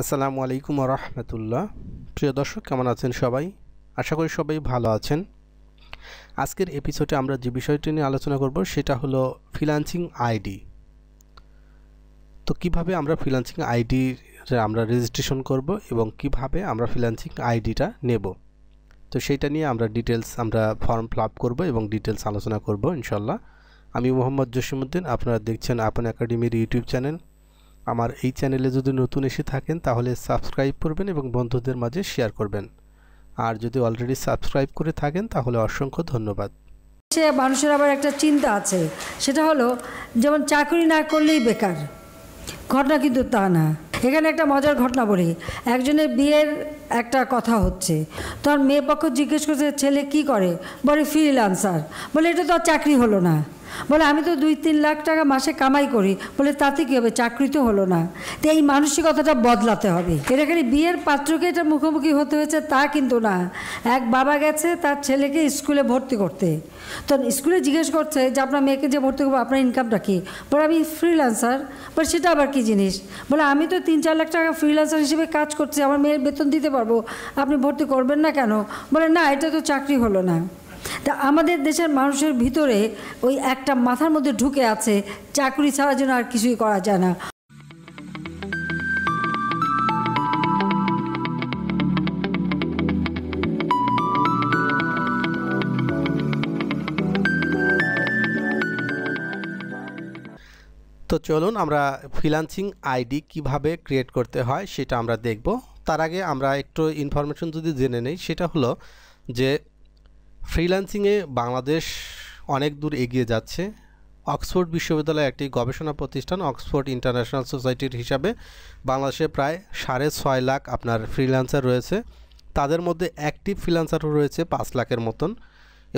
আসসালামু আলাইকুম রহমতুল্লাহ প্রিয় দর্শক কেমন আছেন সবাই আশা করি সবাই ভালো আছেন আজকের এপিসোডে আমরা যে বিষয়টি নিয়ে আলোচনা করব সেটা হলো ফিলান্সিং আইডি তো কিভাবে আমরা ফিলান্সিং আইডি আমরা রেজিস্ট্রেশন করব এবং কিভাবে আমরা ফিলান্সিং আইডিটা নেব তো সেইটা নিয়ে আমরা ডিটেলস আমরা ফর্ম ফিল আপ করবো এবং ডিটেলস আলোচনা করব ইনশাল্লাহ আমি মোহাম্মদ জসিমুদ্দিন আপনারা দেখছেন আপন একাডেমির ইউটিউব চ্যানেল আমার এই চ্যানেলে যদি নতুন এসে থাকেন তাহলে সাবস্ক্রাইব করবেন এবং বন্ধুদের মাঝে শেয়ার করবেন আর যদি অলরেডি সাবস্ক্রাইব করে থাকেন তাহলে অসংখ্য ধন্যবাদ সে মানুষের আবার একটা চিন্তা আছে সেটা হলো যেমন চাকরি না করলেই বেকার ঘটনা কিন্তু তা না এখানে একটা মজার ঘটনা বলি একজনের বিয়ের একটা কথা হচ্ছে তখন মেয়ে পক্ষ জিজ্ঞেস করছে ছেলে কি করে বলে ফ্রিলান্সার বলে এটা তো চাকরি হলো না বলে আমি তো দুই তিন লাখ টাকা মাসে কামাই করি বলে তাতে কী হবে চাকরি তো হলো না তো এই মানসিকতাটা বদলাতে হবে এটা খালি বিয়ের পাত্রকে এটা মুখোমুখি হতে হয়েছে তা কিন্তু না এক বাবা গেছে তার ছেলেকে স্কুলে ভর্তি করতে তো স্কুলে জিজ্ঞেস করছে যে আপনার মেয়েকে যে ভর্তি করবো আপনার ইনকামটা কী বলে আমি ফ্রিল্যান্সার বলে সেটা আবার কী জিনিস বলে আমি তো তিন চার লাখ টাকা ফ্রিল্যান্সার হিসেবে কাজ করছি আমার মেয়ের বেতন দিতে পারবো আপনি ভর্তি করবেন না কেন বলে না এটা তো চাকরি হলো না তা আমাদের দেশের মানুষের ভিতরে ওই একটা মাথার মধ্যে ঢুকে আছে চাকরি ছাড়ার জন্য আর কিছুই করা যায় না তো চলুন আমরা ফ্রিলান্সিং আইডি কিভাবে ক্রিয়েট করতে হয় সেটা আমরা দেখব তার আগে আমরা একটু ইনফরমেশন যদি জেনে নেই সেটা হলো যে ফ্রিল্যান্সিংয়ে বাংলাদেশ অনেক দূর এগিয়ে যাচ্ছে অক্সফোর্ড বিশ্ববিদ্যালয় একটি গবেষণা প্রতিষ্ঠান অক্সফোর্ড ইন্টারন্যাশনাল সোসাইটির হিসাবে বাংলাদেশে প্রায় সাড়ে ছয় লাখ আপনার ফ্রিল্যান্সার রয়েছে তাদের মধ্যে অ্যাক্টিভ ফ্রিল্যান্সারও রয়েছে পাঁচ লাখের মতন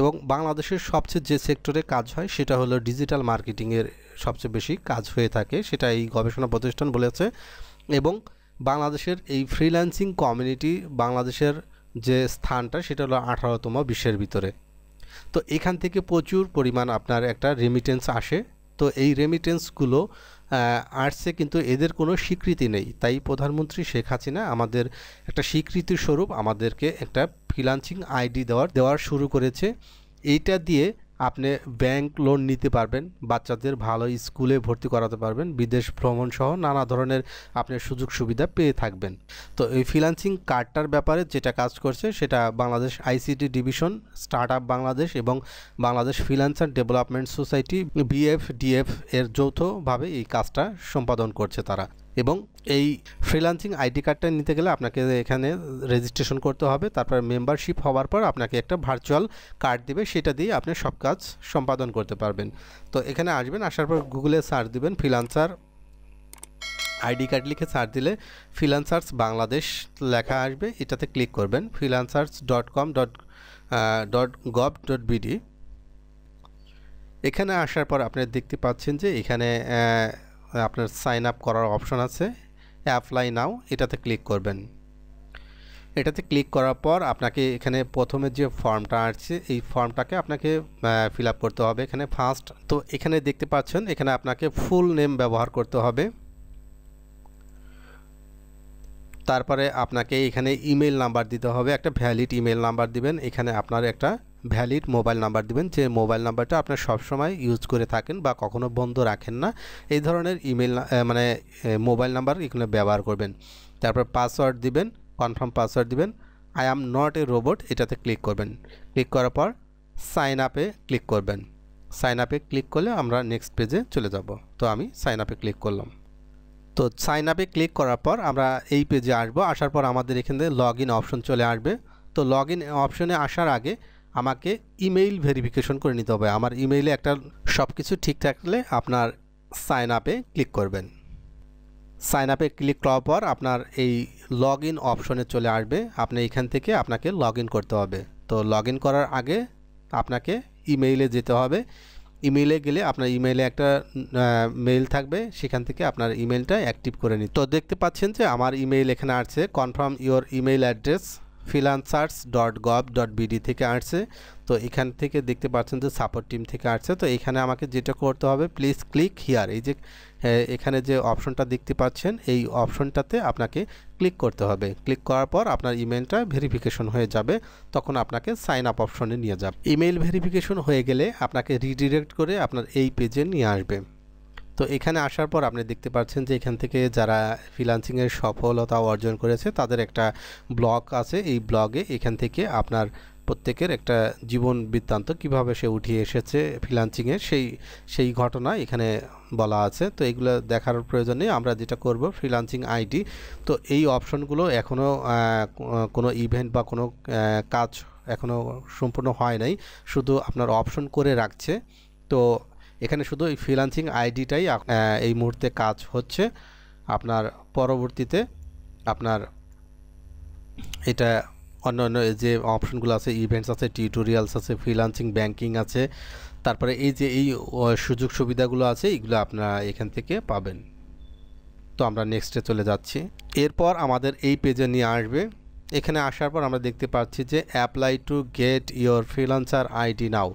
এবং বাংলাদেশের সবচেয়ে যে সেক্টরে কাজ হয় সেটা হলো ডিজিটাল মার্কেটিংয়ের সবচেয়ে বেশি কাজ হয়ে থাকে সেটা এই গবেষণা প্রতিষ্ঠান বলেছে এবং বাংলাদেশের এই ফ্রিল্যান্সিং কমিউনিটি বাংলাদেশের যে স্থানটা সেটা হলো আঠারোতম বিশ্বের ভিতরে তো এখান থেকে প্রচুর পরিমাণ আপনার একটা রেমিটেন্স আসে তো এই রেমিটেন্সগুলো আর্টসে কিন্তু এদের কোনো স্বীকৃতি নেই তাই প্রধানমন্ত্রী শেখ হাসিনা আমাদের একটা স্বীকৃতি স্বরূপ আমাদেরকে একটা ফ্রিলান্সিং আইডি দেওয়ার দেওয়ার শুরু করেছে এইটা দিয়ে আপনি ব্যাংক লোন নিতে পারবেন বাচ্চাদের ভালো স্কুলে ভর্তি করাতে পারবেন বিদেশ ভ্রমণ সহ নানা ধরনের আপনি সুযোগ সুবিধা পেয়ে থাকবেন তো এই ফিনান্সিং কার্ডটার ব্যাপারে যেটা কাজ করছে সেটা Bangladesh ICT division start Bangladesh এবং Bangladesh freelancer development society BF DF এর যৌথভাবে এই কাজটা সম্পাদন করছে তারা এবং এই ফ্রিলান্সিং আইডি কার্ডটা নিতে গেলে আপনাকে এখানে রেজিস্ট্রেশন করতে হবে তারপর মেম্বারশিপ হওয়ার পর আপনাকে একটা ভার্চুয়াল কার্ড দেবে সেটা দিয়ে আপনি সব কাজ সম্পাদন করতে পারবেন তো এখানে আসবেন আসার পর গুগলে সার্চ দিবেন ফ্রিলান্সার আইডি কার্ড লিখে সার্চ দিলে ফ্রিলান্সার্স বাংলাদেশ লেখা আসবে এটাতে ক্লিক করবেন freelancers dot com dot dot gov dot BD এখানে আসার পর আপনি দেখতে পাচ্ছেন যে এখানে আপনার সাইন আপ করার অপশন আছে অ্যাপ্লাই নাও এটাতে ক্লিক করবেন এটাতে ক্লিক করার পর আপনাকে এখানে প্রথমে যে ফর্মটা আসছে এই ফর্মটাকে আপনাকে ফিল করতে হবে এখানে ফার্স্ট তো এখানে দেখতে পাচ্ছেন এখানে আপনাকে ফুল নেম ব্যবহার করতে হবে তারপরে আপনাকে এখানে ইমেল নাম্বার দিতে হবে একটা ভ্যালিড ইমেল নাম্বার দিবেন এখানে আপনার একটা ভ্যালিড মোবাইল নাম্বার দিবেন যে মোবাইল নাম্বারটা আপনার সবসময় ইউজ করে থাকেন বা কখনো বন্ধ রাখেন না এই ধরনের ইমেল মানে মোবাইল নাম্বার এখানে ব্যবহার করবেন তারপর পাসওয়ার্ড দিবেন কনফার্ম পাসওয়ার্ড দিবেন I am not a robot এটাতে ক্লিক করবেন ক্লিক করার পর সাইন আপে ক্লিক করবেন সাইন আপে ক্লিক করলে আমরা নেক্সট পেজে চলে যাব তো আমি সাইন আপে ক্লিক করলাম তো সাইন আপে ক্লিক করার পর আমরা এই পেজে আসবো আসার পর আমাদের এখান থেকে লগ ইন অপশন চলে আসবে তো লগ ইন অপশনে আসার আগে আমাকে ইমেইল ভেরিফিকেশন করে নিতে হবে আমার ইমেইলে একটা সব কিছু ঠিক থাকলে আপনার সাইন আপে ক্লিক করবেন সাইন আপে ক্লিক করার পর আপনার এই লগ ইন অপশনে চলে আসবে আপনি এখান থেকে আপনাকে লগ করতে হবে তো লগ করার আগে আপনাকে ইমেইলে যেতে হবে ইমেইলে গেলে আপনার ইমেইলে একটা মেইল থাকবে সেখান থেকে আপনার ইমেইলটা অ্যাক্টিভ করে নিন তো দেখতে পাচ্ছেন যে আমার ইমেইল এখানে আসছে confirm your email address freelancers dot gov dot BD থেকে আসছে তো এখান থেকে দেখতে পাচ্ছেন যে সাপোর্ট টিম থেকে আসছে তো এখানে আমাকে যেটা করতে হবে প্লিজ ক্লিক হিয়ার এই যে হ্যাঁ, এখানে যে অপশনটা দেখতে পাচ্ছেন এই অপশনটাতে আপনাকে ক্লিক করতে হবে ক্লিক করার পর আপনার ইমেলটা ভেরিফিকেশন হয়ে যাবে তখন আপনাকে সাইন আপ অপশনে নিয়ে যাবে ইমেল ভেরিফিকেশন হয়ে গেলে আপনাকে রিডিরেক্ট করে আপনার এই পেজে নিয়ে আসবে তো এখানে আসার পর আপনি দেখতে পাচ্ছেন যে এখান থেকে যারা ফ্রিলান্সিংয়ের সফলতা অর্জন করেছে তাদের একটা ব্লগ আছে এই ব্লগে এখান থেকে আপনার প্রত্যেকের একটা জীবন বৃত্তান্ত কিভাবে সে উঠিয়ে এসেছে ফ্রিলান্সিংয়ে সেই সেই ঘটনা এখানে বলা আছে তো এগুলো দেখার প্রয়োজন নেই আমরা যেটা করব ফ্রিলান্সিং আইডি তো এই অপশনগুলো এখনও কোনো ইভেন্ট বা কোনো কাজ এখনও সম্পূর্ণ হয় নাই শুধু আপনার অপশন করে রাখছে তো এখানে শুধু এই ফ্রিলান্সিং আইডিটাই এই মুহূর্তে কাজ হচ্ছে আপনার পরবর্তীতে আপনার এটা অন্য অন্য যে অপশনগুলো আছে ইভেন্টস আছে টিউটোরিয়ালস আছে ফ্রিলান্সিং ব্যাংকিং আছে তারপরে এই যে এই সুযোগ সুবিধাগুলো আছে এগুলো আপনারা এখান থেকে পাবেন তো আমরা নেক্সটে চলে যাচ্ছি এরপর আমাদের এই পেজে নিয়ে আসবে এখানে আসার পর আমরা দেখতে পাচ্ছি যে apply to get your freelancer ID now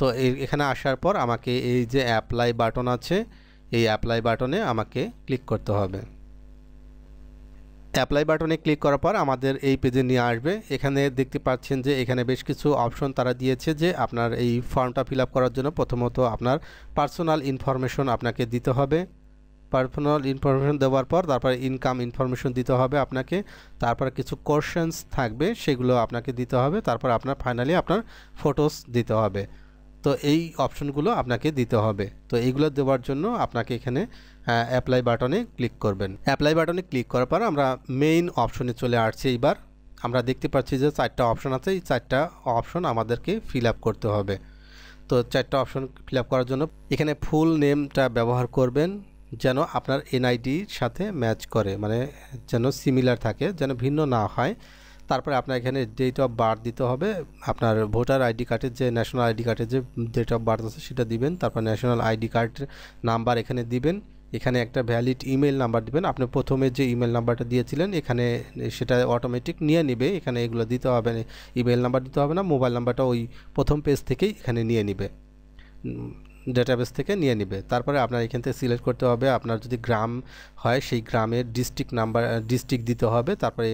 তো এখানে আসার পর আমাকে এই যে অ্যাপ্লাই বাটন আছে এই অ্যাপ্লাই বাটনে আমাকে ক্লিক করতে হবে অ্যাপ্লাই বাটনে ক্লিক করার পর আমাদের এই পেজে নিয়ে আসবে এখানে দেখতে পাচ্ছেন যে এখানে বেশ কিছু অপশন তারা দিয়েছে যে আপনার এই ফর্মটা ফিল করার জন্য প্রথমত আপনার পার্সোনাল ইনফরমেশন আপনাকে দিতে হবে পার্সোনাল ইনফরমেশন দেওয়ার পর তারপর ইনকাম ইনফরমেশন দিতে হবে আপনাকে তারপর কিছু কোশ্চেন্স থাকবে সেগুলো আপনাকে দিতে হবে তারপর আপনার ফাইনালি আপনার ফটোস দিতে হবে তো এই অপশনগুলো আপনাকে দিতে হবে তো এইগুলো দেওয়ার জন্য আপনাকে এখানে অ্যাপ্লাই বাটনে ক্লিক করবেন অ্যাপ্লাই বাটনে ক্লিক করার পর আমরা মেইন অপশনে চলে আসছি এইবার আমরা দেখতে পাচ্ছি যে চারটা অপশন আছে এই চারটা অপশন আমাদেরকে ফিল আপ করতে হবে তো চারটা অপশন ফিল আপ করার জন্য এখানে ফুল নেমটা ব্যবহার করবেন যেন আপনার এনআইডির সাথে ম্যাচ করে মানে যেন সিমিলার থাকে যেন ভিন্ন না হয় তারপরে আপনার এখানে ডেট অফ বার্থ দিতে হবে আপনার ভোটার আইডি কার্ডের যে ন্যাশনাল আইডি কার্ডের যে ডেট অফ বার্থ আছে সেটা দিবেন তারপর ন্যাশনাল আইডি কার্ড নাম্বার এখানে দিবেন এখানে একটা ভ্যালিড ইমেল নাম্বার দিবেন আপনি প্রথমে যে ইমেল নাম্বারটা দিয়েছিলেন এখানে সেটা অটোমেটিক নিয়ে নেবে এখানে এগুলো দিতে হবে না ইমেল নাম্বার দিতে হবে না মোবাইল নাম্বারটা ওই প্রথম পেজ থেকেই এখানে নিয়ে নেবে ডেটাবেস থেকে নিয়ে নেবে তারপরে আপনার এখান থেকে সিলেক্ট করতে হবে আপনার যদি গ্রাম হয় সেই গ্রামের ডিস্ট্রিক্ট নাম্বার ডিস্ট্রিক্ট দিতে হবে তারপরে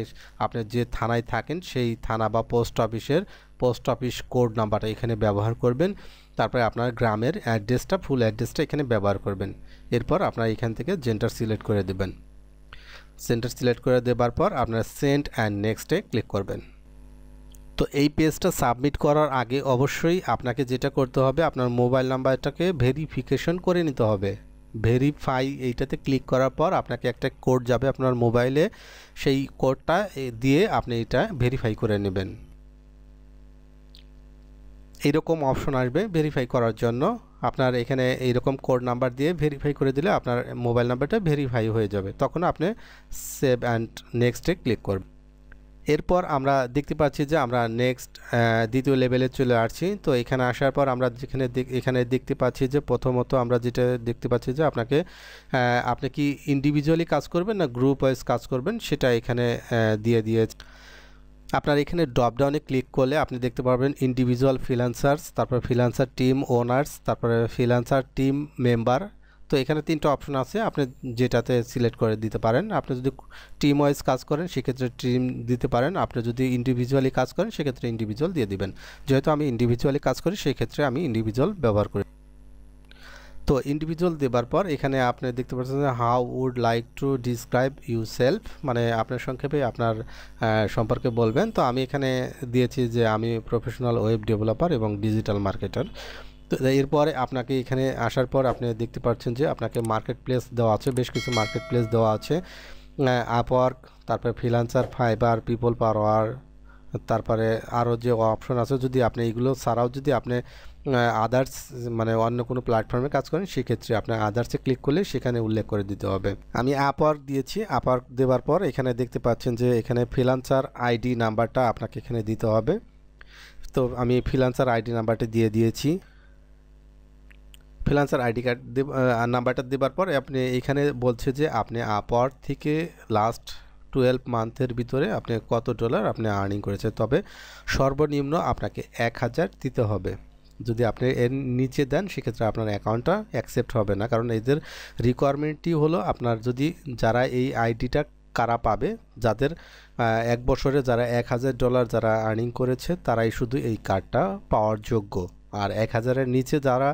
আপনি যে থানায় থাকেন সেই থানা বা পোস্ট অফিসের পোস্ট অফিস কোড নাম্বারটা এখানে ব্যবহার করবেন তারপরে আপনার গ্রামের অ্যাড্রেসটা ফুল অ্যাড্রেসটা এখানে ব্যবহার করবেন এরপর আপনার এখান থেকে জেন্ডার সিলেক্ট করে দেবেন সেন্টার সিলেক্ট করে দেবার পর আপনার সেন্ট অ্যান্ড নেক্সটে ক্লিক করবেন তো এই পেজটা সাবমিট করার আগে অবশ্যই আপনাকে যেটা করতে হবে আপনার মোবাইল নাম্বারটাকে ভেরিফিকেশন করে নিতে হবে ভেরিফাই এইটাতে ক্লিক করার পর আপনাকে একটা কোড যাবে আপনার মোবাইলে সেই কোডটা দিয়ে আপনি এটা ভেরিফাই করে নেবেন এইরকম অপশন আসবে ভেরিফাই করার জন্য আপনার এখানে এইরকম কোড নাম্বার দিয়ে ভেরিফাই করে দিলে আপনার মোবাইল নাম্বারটা ভেরিফাই হয়ে যাবে তখন আপনি সেভ অ্যান্ড নেক্সটে ক্লিক করবেন এরপর আমরা দেখতে পাচ্ছি যে আমরা নেক্সট দ্বিতীয় লেভেলে চলে আসছি তো এখানে আসার পর আমরা যেখানে এখানে দেখতে পাচ্ছি যে প্রথমত আমরা যেটা দেখতে পাচ্ছি যে আপনাকে আপনি কি ইন্ডিভিজুয়ালি কাজ করবেন না গ্রুপ ওয়াইজ কাজ করবেন সেটা এখানে দিয়ে দিয়েছে আপনার এখানে ড্রপডাউনে ক্লিক করলে আপনি দেখতে পারবেন ইন্ডিভিজুয়াল ফিলান্সার্স তারপর ফিলান্সার টিম ওনার্স তারপরে ফিলান্সার টিম মেম্বার তো এখানে তিনটা অপশন আছে আপনি যেটাতে সিলেক্ট করে দিতে পারেন আপনি যদি টিম ওয়াইজ কাজ করেন সেক্ষেত্রে টিম দিতে পারেন আপনি যদি ইন্ডিভিজুয়ালি কাজ করেন সেক্ষেত্রে ইন্ডিভিজুয়াল দিয়ে দিবেন যেহেতু আমি ইন্ডিভিজুয়ালি কাজ করি সেক্ষেত্রে আমি ইন্ডিভিজুয়াল ব্যবহার করি তো ইন্ডিভিজুয়াল দেবার পর এখানে আপনি দেখতে পাচ্ছেন যে how would like to describe yourself মানে আপনার সংক্ষেপে আপনার সম্পর্কে বলবেন তো আমি এখানে দিয়েছি যে আমি প্রফেশনাল ওয়েব ডেভেলপার এবং ডিজিটাল মার্কেটার তো এরপরে আপনাকে এখানে আসার পর আপনি দেখতে পাচ্ছেন যে আপনাকে মার্কেট প্লেস দেওয়া আছে বেশ কিছু মার্কেট প্লেস দেওয়া আছে আপওয়ার্ক তারপরে ফিলান্সার ফাইবার পিপল পাওয়ার তারপরে আরও যে অপশন আছে যদি আপনি এগুলো ছাড়াও যদি আপনি আদার্স মানে অন্য কোনো প্ল্যাটফর্মে কাজ করেন সেক্ষেত্রে আপনার আদার্সে ক্লিক করলে সেখানে উল্লেখ করে দিতে হবে আমি আপওয়ার্ক দিয়েছি আপওয়ার্ক দেওয়ার পর এখানে দেখতে পাচ্ছেন যে এখানে ফিলান্সার আইডি নাম্বারটা আপনাকে এখানে দিতে হবে তো আমি ফিলান্সার আইডি নাম্বারটি দিয়ে দিয়েছি ফ্রিলান্সার আইডি কার্ড নাম্বারটা দেবার পরে আপনি এখানে বলছে যে আপনি আপার থেকে লাস্ট টুয়েলভ মান্থের ভিতরে আপনি কত ডলার আপনি আর্নিং করেছে তবে সর্বনিম্ন আপনাকে এক হাজার দিতে হবে যদি আপনি এর নিচে দেন সেক্ষেত্রে আপনার অ্যাকাউন্টটা অ্যাকসেপ্ট হবে না কারণ এদের রিকোয়ারমেন্টটি হলো আপনার যদি যারা এই আইডিটা কারা পাবে যাদের এক বছরে যারা এক হাজার ডলার যারা আর্নিং করেছে তারাই শুধু এই কার্ডটা পাওয়ার যোগ্য আর এক হাজারের নিচে যারা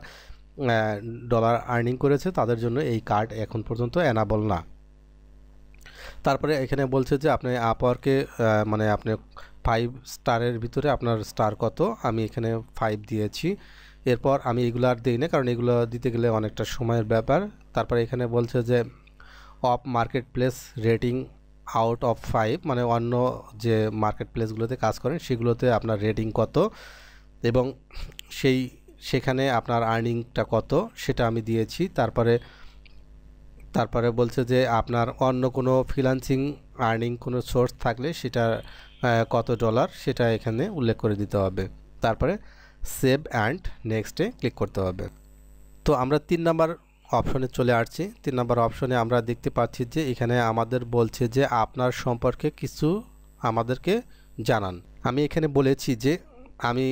ডলার আর্নিং করেছে তাদের জন্য এই কার্ড এখন পর্যন্ত অ্যানাবল না তারপরে এখানে বলছে যে আপনি আপওয়ার্কে মানে আপনি ফাইভ স্টারের ভিতরে আপনার স্টার কত আমি এখানে ফাইভ দিয়েছি এরপর আমি এগুলো আর দিই না কারণ এগুলো দিতে গেলে অনেকটা সময়ের ব্যাপার তারপরে এখানে বলছে যে of marketplace rating out of five মানে অন্য যে মার্কেট প্লেসগুলোতে কাজ করেন সেগুলোতে আপনার রেটিং কত এবং সেই সেখানে আপনার আর্নিংটা কত সেটা আমি দিয়েছি তারপরে তারপরে বলছে যে আপনার অন্য কোনো ফিলান্সিং আর্নিং কোনো সোর্স থাকলে সেটা কত ডলার সেটা এখানে উল্লেখ করে দিতে হবে তারপরে সেভ অ্যান্ড নেক্সটে ক্লিক করতে হবে তো আমরা তিন নাম্বার অপশনে চলে আসছি তিন নাম্বার অপশনে আমরা দেখতে পাচ্ছি যে এখানে আমাদের বলছে যে আপনার সম্পর্কে কিছু আমাদেরকে জানান আমি এখানে বলেছি যে আমি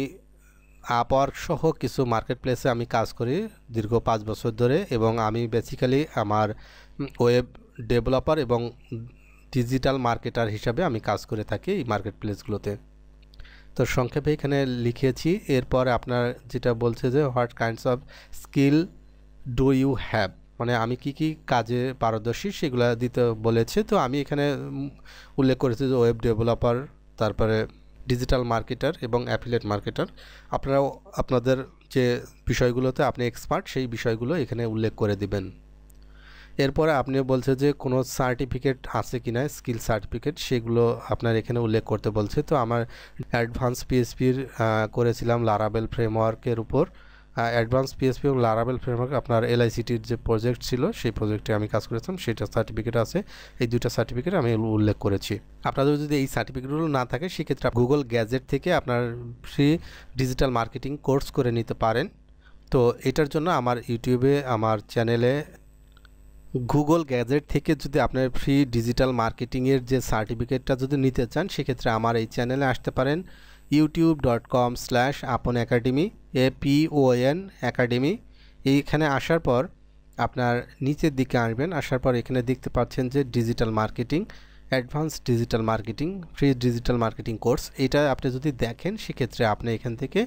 আপওয়ার্ক সহ কিছু মার্কেট প্লেসে আমি কাজ করি দীর্ঘ পাঁচ বছর ধরে এবং আমি বেসিক্যালি আমার ওয়েব ডেভেলপার এবং ডিজিটাল মার্কেটার হিসাবে আমি কাজ করে থাকি এই মার্কেট প্লেসগুলোতে তো সংক্ষেপে এখানে লিখেছি এরপর আপনার যেটা বলছে যে what kinds of skill do you have মানে আমি কি কি কাজে পারদর্শী সেগুলো দিতে বলেছে তো আমি এখানে উল্লেখ করেছি যে ওয়েব ডেভেলপার তারপরে ডিজিটাল মার্কেটার এবং অ্যাফিলেট মার্কেটার আপনারাও আপনাদের যে বিষয়গুলোতে আপনি এক্সপার্ট সেই বিষয়গুলো এখানে উল্লেখ করে দিবেন এরপরে আপনি বলছে যে কোনো সার্টিফিকেট আছে কি না স্কিল সার্টিফিকেট সেগুলো আপনার এখানে উল্লেখ করতে বলছে তো আমার অ্যাডভান্স পিএসপির করেছিলাম লারাবেল ফ্রেমওয়ার্কের উপর অ্যাডভান্স পিএসপি এবং লারাবেল ফ্রেমওয়ার্ক আপনার এলআইসিটির যে প্রজেক্ট ছিল সেই প্রজেক্টে আমি কাজ করেছিলাম সেটা সার্টিফিকেট আছে এই দুইটা সার্টিফিকেট আমি উল্লেখ করেছি আপনাদের যদি এই সার্টিফিকেটগুলো না থাকে সেক্ষেত্রে গুগল গ্যাজেট থেকে আপনার ফ্রি ডিজিটাল মার্কেটিং কোর্স করে নিতে পারেন তো এটার জন্য আমার ইউটিউবে আমার চ্যানেলে গুগল গ্যাজেট থেকে যদি আপনার ফ্রি ডিজিটাল মার্কেটিংয়ের যে সার্টিফিকেটটা যদি নিতে চান সেক্ষেত্রে আমার এই চ্যানেলে আসতে পারেন YouTube dot com slash Apon academy A P O N academy এইখানে আসার পর আপনার নিচের দিকে আসবেন আসার পর এখানে দেখতে পাচ্ছেন যে digital marketing advance digital marketing free digital marketing course এটা আপনি যদি দেখেন সেক্ষেত্রে আপনি এখান থেকে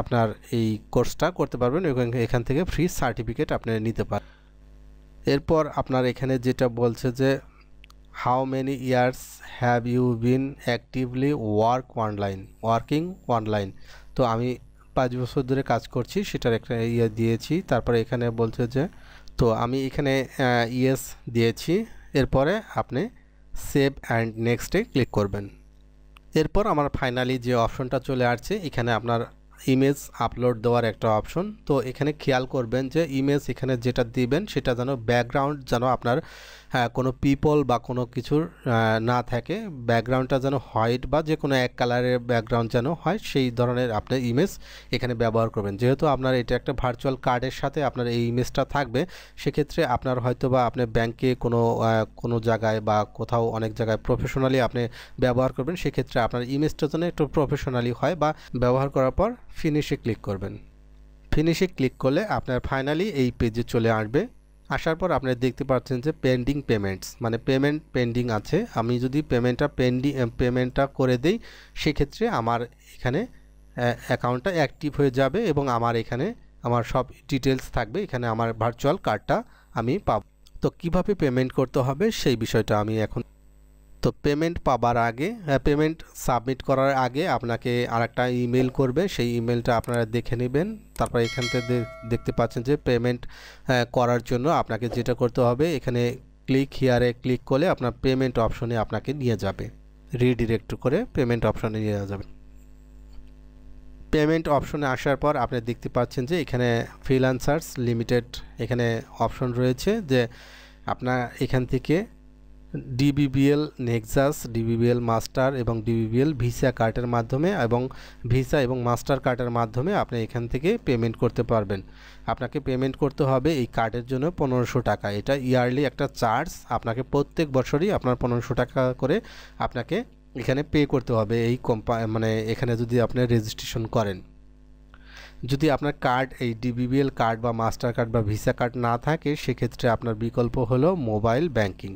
আপনার এই কোর্সটা করতে পারবেন এবং এখান থেকে ফ্রি সার্টিফিকেট আপনি নিতে পারেন এরপর আপনার এখানে যেটা বলছে যে how many years have you been actively work online working online তো আমি পাঁচ বছর ধরে কাজ করছি সেটার একটা ইয়ে দিয়েছি তারপরে এখানে বলছে যে তো আমি এখানে ইয়েস দিয়েছি এরপরে আপনি সেভ অ্যান্ড নেক্সটে ক্লিক করবেন এরপর আমার ফাইনালি যে অপশনটা চলে আসছে এখানে আপনার ইমেজ আপলোড দেওয়ার একটা অপশন তো এখানে খেয়াল করবেন যে ইমেজ এখানে যেটা দিবেন সেটা যেন ব্যাকগ্রাউন্ড যেন আপনার হ্যাঁ কোনো পিপল বা কোনো কিছুর না থাকে ব্যাকগ্রাউন্ডটা যেন হোয়াইট বা যে কোনো এক কালারের ব্যাকগ্রাউন্ড যেন হয় সেই ধরনের আপনার ইমেজ এখানে ব্যবহার করবেন যেহেতু আপনার এটা একটা ভার্চুয়াল কার্ডের সাথে আপনার এই ইমেজটা থাকবে সেক্ষেত্রে আপনার হয়তো বা আপনি ব্যাংকে কোনো কোনো জায়গায় বা কোথাও অনেক জায়গায় প্রফেশনালি আপনি ব্যবহার করবেন সেক্ষেত্রে আপনার ইমেজটা যেন একটু প্রফেশনালি হয় বা ব্যবহার করার পর ফিনিশে ক্লিক করবেন ফিনিশে ক্লিক করলে আপনার ফাইনালি এই পেজে চলে আসবে আসার পর আপনারা দেখতে পাচ্ছেন যে পেন্ডিং পেমেন্টস মানে পেমেন্ট পেন্ডিং আছে আমি যদি পেমেন্টটা পেন্ডিং পেমেন্টটা করে দেই সেক্ষেত্রে আমার এখানে অ্যাকাউন্টটা অ্যাক্টিভ হয়ে যাবে এবং আমার এখানে আমার সব ডিটেলস থাকবে এখানে আমার ভার্চুয়াল কার্ডটা আমি পাব তো কিভাবে পেমেন্ট করতে হবে সেই বিষয়টা আমি এখন তো পেমেন্ট পাবার আগে পেমেন্ট সাবমিট করার আগে আপনাকে আর একটা ইমেল করবে সেই ইমেলটা আপনারা দেখে নেবেন তারপর এখান থেকে দেখতে পাচ্ছেন যে পেমেন্ট করার জন্য আপনাকে যেটা করতে হবে এখানে ক্লিক হিয়ারে ক্লিক করলে আপনার পেমেন্ট অপশনে আপনাকে নিয়ে যাবে রিডিরেক্ট করে পেমেন্ট অপশনে নিয়ে যাবে পেমেন্ট অপশনে আসার পর আপনি দেখতে পাচ্ছেন যে এখানে ফ্রিলান্সার্স লিমিটেড এখানে অপশন রয়েছে যে আপনার এখান থেকে ডিবিবিএল নেক্সাস ডিবিবিএল মাস্টার এবং ডিবিবিএল ভিসা কার্ডের মাধ্যমে এবং ভিসা এবং মাস্টার কার্ডের মাধ্যমে আপনি এখান থেকে পেমেন্ট করতে পারবেন আপনাকে পেমেন্ট করতে হবে এই কার্ডের জন্য পনেরোশো টাকা এটা ইয়ারলি একটা চার্জ আপনাকে প্রত্যেক বছরই আপনার পনেরোশো টাকা করে আপনাকে এখানে পে করতে হবে এই কোম্পা মানে এখানে যদি আপনি রেজিস্ট্রেশন করেন যদি আপনার কার্ড এই ডিবিবিএল কার্ড বা মাস্টার কার্ড বা ভিসা কার্ড না থাকে সেক্ষেত্রে আপনার বিকল্প হলো মোবাইল ব্যাংকিং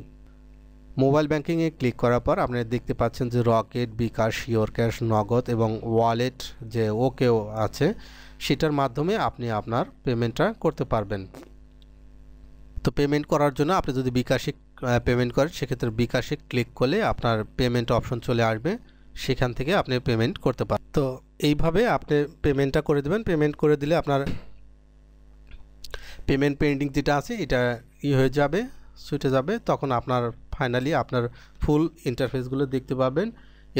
মোবাইল ব্যাঙ্কিংয়ে ক্লিক করার পর আপনারা দেখতে পাচ্ছেন যে রকেট বিকাশ শিওর ক্যাশ নগদ এবং ওয়ালেট যে ওকেও আছে সেটার মাধ্যমে আপনি আপনার পেমেন্টটা করতে পারবেন তো পেমেন্ট করার জন্য আপনি যদি বিকাশে পেমেন্ট করেন সেক্ষেত্রে বিকাশে ক্লিক করলে আপনার পেমেন্ট অপশন চলে আসবে সেখান থেকে আপনি পেমেন্ট করতে পারেন তো এইভাবে আপনি পেমেন্টটা করে দেবেন পেমেন্ট করে দিলে আপনার পেমেন্ট পেন্ডিং যেটা আছে এটা ই হয়ে যাবে সুইটে যাবে তখন আপনার ফাইনালি আপনার ফুল ইন্টারফেসগুলো দেখতে পাবেন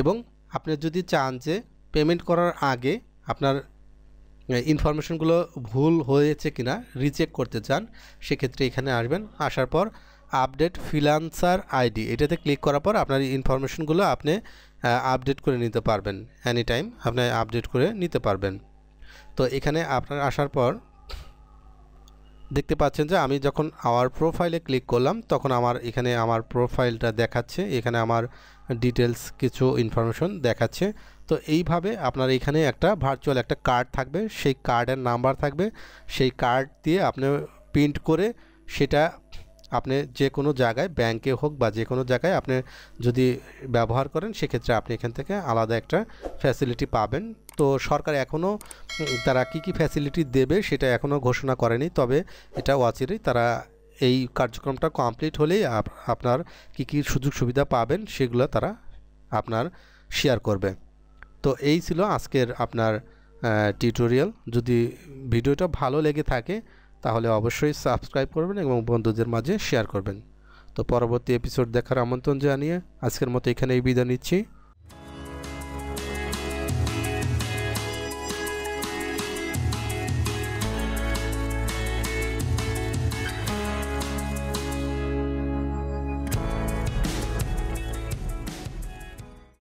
এবং আপনি যদি চান যে পেমেন্ট করার আগে আপনার ইনফরমেশনগুলো ভুল হয়েছে কিনা রিচেক করতে চান সেক্ষেত্রে এখানে আসবেন আসার পর আপডেট ফিলান্সার আইডি এটাতে ক্লিক করার পর আপনার ইনফরমেশনগুলো আপনি আপডেট করে নিতে পারবেন এনি টাইম আপনি আপডেট করে নিতে পারবেন তো এখানে আপনার আসার পর দেখতে পাচ্ছেন যে আমি যখন আমার প্রোফাইলে ক্লিক করলাম তখন আমার এখানে আমার প্রোফাইলটা দেখাচ্ছে এখানে আমার ডিটেলস কিছু ইনফরমেশন দেখাচ্ছে তো এইভাবে আপনার এখানে একটা ভার্চুয়াল একটা কার্ড থাকবে সেই কার্ডের নাম্বার থাকবে সেই কার্ড দিয়ে আপনি প্রিন্ট করে সেটা আপনি যে কোনো জায়গায় ব্যাংকে হোক বা যে কোনো জায়গায় আপনি যদি ব্যবহার করেন সেক্ষেত্রে আপনি এখান থেকে আলাদা একটা ফ্যাসিলিটি পাবেন তো সরকার এখনও তারা কি কি ফ্যাসিলিটি দেবে সেটা এখনও ঘোষণা করেনি তবে এটা অচিরেই তারা এই কার্যক্রমটা কমপ্লিট হলেই আপনার কি কি সুযোগ সুবিধা পাবেন সেগুলো তারা আপনার শেয়ার করবে তো এই ছিল আজকের আপনার টিউটোরিয়াল যদি ভিডিওটা ভালো লেগে থাকে তাহলে অবশ্যই সাবস্ক্রাইব করবেন এবং বন্ধুদের মাঝে শেয়ার করবেন তো পরবর্তী এপিসোড দেখার আমন্ত্রণ জানিয়ে আজকের মতো এখানেই বিদায় নিচ্ছি